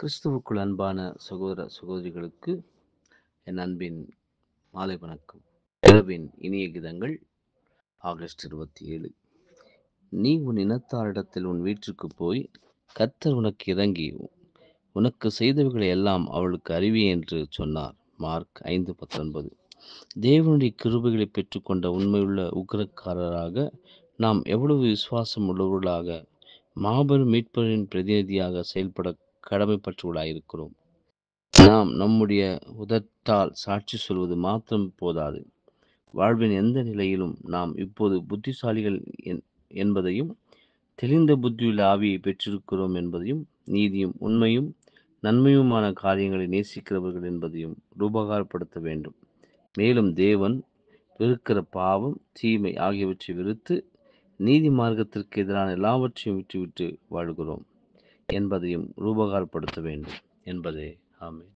கிறிஸ்துவுக்குள் அன்பான சகோதர சகோதரிகளுக்கு என் அன்பின் மாலை வணக்கம் இரவின் இனிய கீதங்கள் ஆகஸ்ட் இருபத்தி ஏழு நீ உன் இனத்தாரிடத்தில் உன் வீட்டிற்கு போய் கத்தர் உனக்கு இறங்கி உனக்கு செய்தவைகளை எல்லாம் அவளுக்கு அறிவி என்று சொன்னார் மார்க் ஐந்து பத்தொன்பது தேவனுடைய கிருபைகளை பெற்றுக்கொண்ட உண்மையுள்ள உக்ரக்காரராக நாம் எவ்வளவு விசுவாசம் உள்ளவர்களாக மாபெரும் மீட்பரின் பிரதிநிதியாக செயல்பட இருக்கிறோம் நாம் நம்முடைய உதத்தால் சாட்சி சொல்வது மாத்திரம் போதாது வாழ்வின் எந்த நிலையிலும் நாம் இப்போது புத்திசாலிகள் என்பதையும் தெளிந்த புத்தியுள்ள ஆவியை பெற்றிருக்கிறோம் என்பதையும் நீதியும் உண்மையும் நன்மையுமான காரியங்களை நேசிக்கிறவர்கள் என்பதையும் ரூபகாரப்படுத்த வேண்டும் மேலும் தேவன் வெறுக்கிற பாவம் தீமை ஆகியவற்றை வெறுத்து நீதி மார்க்கத்திற்கு எதிரான எல்லாவற்றையும் விட்டுவிட்டு வாழ்கிறோம் என்பதையும் ரூபகாரப்படுத்த வேண்டும் என்பதே ஆமை